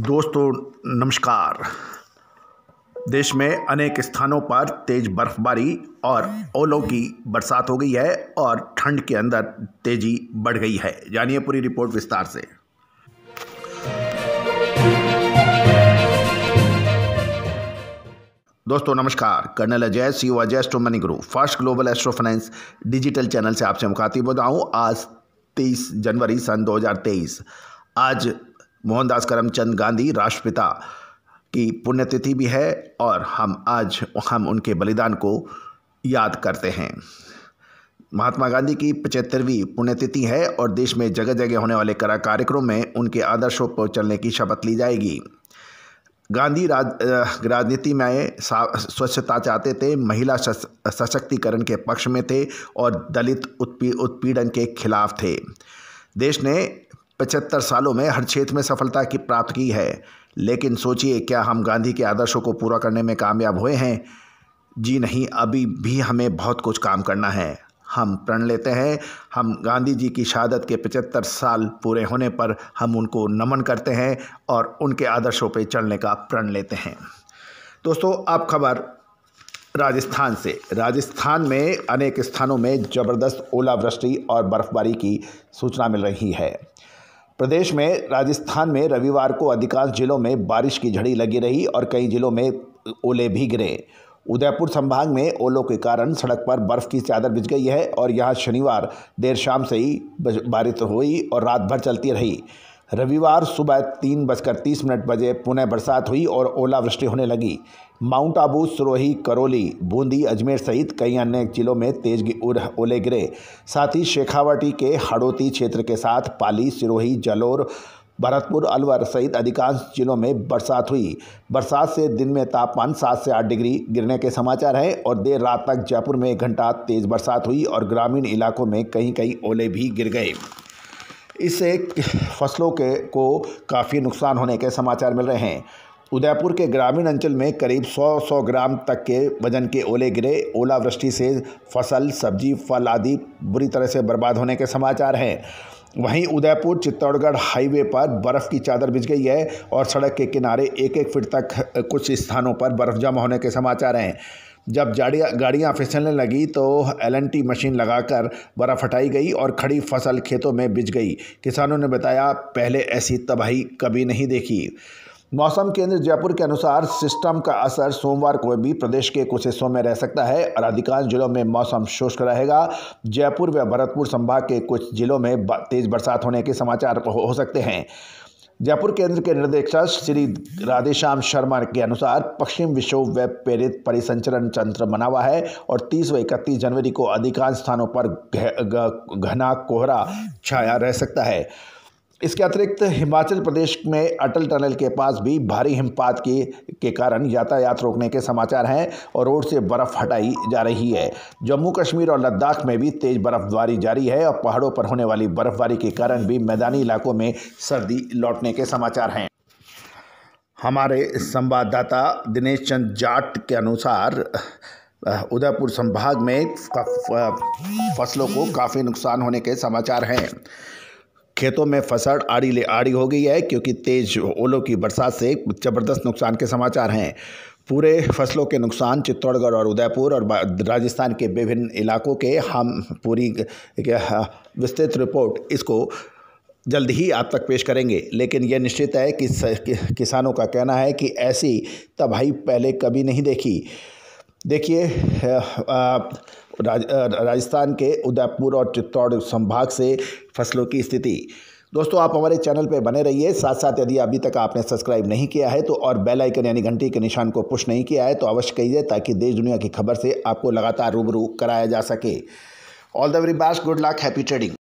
दोस्तों नमस्कार देश में अनेक स्थानों पर तेज बर्फबारी और ओलों की बरसात हो गई है और ठंड के अंदर तेजी बढ़ गई है जानिए पूरी रिपोर्ट विस्तार से दोस्तों नमस्कार colonel Ajay C e Ajay astro money guru first global astro finance digital channel से आपसे मुखातिब हो हूँ आज 30 जनवरी सन 2023 आज मोहनदास करमचंद गांधी राष्ट्रपिता की पुण्यतिथि भी है और हम आज हम उनके बलिदान को याद करते हैं महात्मा गांधी की पचहत्तरवीं पुण्यतिथि है और देश में जगह जगह होने वाले कला कार्यक्रम में उनके आदर्शों पर चलने की शपथ ली जाएगी गांधी राज राजनीति में आए स्वच्छता चाहते थे महिला सशक्तिकरण के पक्ष में थे और दलित उत्पी उत्पीड़न के खिलाफ थे देश ने पचहत्तर सालों में हर क्षेत्र में सफलता की प्राप्त की है लेकिन सोचिए क्या हम गांधी के आदर्शों को पूरा करने में कामयाब हुए हैं जी नहीं अभी भी हमें बहुत कुछ काम करना है हम प्रण लेते हैं हम गांधी जी की शहादत के पचहत्तर साल पूरे होने पर हम उनको नमन करते हैं और उनके आदर्शों पर चलने का प्रण लेते हैं दोस्तों अब खबर राजस्थान से राजस्थान में अनेक स्थानों में ज़बरदस्त ओलावृष्टि और बर्फ़बारी की सूचना मिल रही है प्रदेश में राजस्थान में रविवार को अधिकांश जिलों में बारिश की झड़ी लगी रही और कई जिलों में ओले भी गिरे उदयपुर संभाग में ओलों के कारण सड़क पर बर्फ की चादर बिछ गई है और यहाँ शनिवार देर शाम से ही बारिश हुई और रात भर चलती रही रविवार सुबह तीन बजकर तीस मिनट बजे पुनः बरसात हुई और ओलावृष्टि होने लगी माउंट आबू सिरोही करौली बूंदी अजमेर सहित कई अन्य जिलों में तेज ओले गिरे साथ ही शेखावटी के हड़ोती क्षेत्र के साथ पाली सिरोही जलोर भरतपुर अलवर सहित अधिकांश जिलों में बरसात हुई बरसात से दिन में तापमान सात से आठ डिग्री गिरने के समाचार है और देर रात तक जयपुर में एक घंटा तेज बरसात हुई और ग्रामीण इलाकों में कहीं कहीं ओले भी गिर गए इससे फसलों के को काफ़ी नुकसान होने के समाचार मिल रहे हैं उदयपुर के ग्रामीण अंचल में करीब 100-100 ग्राम तक के वजन के ओले गिरे ओलावृष्टि से फसल सब्जी फल आदि बुरी तरह से बर्बाद होने के समाचार हैं वहीं उदयपुर चित्तौड़गढ़ हाईवे पर बर्फ़ की चादर बिछ गई है और सड़क के किनारे एक एक फीट तक कुछ स्थानों पर बर्फ़ जमा होने के समाचार हैं जब गाड़ियाँ फिसलने लगी तो टी मशीन लगाकर बर्फ़ हटाई गई और खड़ी फसल खेतों में बिज गई किसानों ने बताया पहले ऐसी तबाही कभी नहीं देखी मौसम केंद्र जयपुर के अनुसार सिस्टम का असर सोमवार को भी प्रदेश के कुछ हिस्सों में रह सकता है और अधिकांश जिलों में मौसम शुष्क रहेगा जयपुर व भरतपुर संभाग के कुछ जिलों में तेज बरसात होने के समाचार हो सकते हैं जयपुर केंद्र के निर्देशक श्री राधेश्याम शर्मा के अनुसार पश्चिम विश्व वेब प्रेरित परिसंचरण तंत्र बना हुआ है और 30 व इकतीस जनवरी को अधिकांश स्थानों पर घना कोहरा छाया रह सकता है इसके अतिरिक्त हिमाचल प्रदेश में अटल टनल के पास भी भारी हिमपात के के कारण यातायात रोकने के समाचार हैं और रोड से बर्फ़ हटाई जा रही है जम्मू कश्मीर और लद्दाख में भी तेज़ बर्फ़बारी जारी है और पहाड़ों पर होने वाली बर्फ़बारी के कारण भी मैदानी इलाकों में सर्दी लौटने के समाचार हैं हमारे संवाददाता दिनेश चंद जाट के अनुसार उदयपुर संभाग में फसलों को काफ़ी नुकसान होने के समाचार हैं खेतों में फसल आड़ी ले आड़ी हो गई है क्योंकि तेज ओलों की बरसात से ज़बरदस्त नुकसान के समाचार हैं पूरे फसलों के नुकसान चित्तौड़गढ़ और उदयपुर और राजस्थान के विभिन्न इलाकों के हम पूरी विस्तृत रिपोर्ट इसको जल्द ही आप तक पेश करेंगे लेकिन यह निश्चित है कि किसानों का कहना है कि ऐसी तबाही पहले कभी नहीं देखी देखिए राजस्थान के उदयपुर और चित्तौड़ संभाग से फसलों की स्थिति दोस्तों आप हमारे चैनल पर बने रहिए साथ साथ यदि अभी तक आपने सब्सक्राइब नहीं किया है तो और बेल आइकन यानी घंटी के निशान को पुश नहीं किया है तो अवश्य कहिए ताकि देश दुनिया की खबर से आपको लगातार रूबरू कराया जा सके all the very best good luck happy trading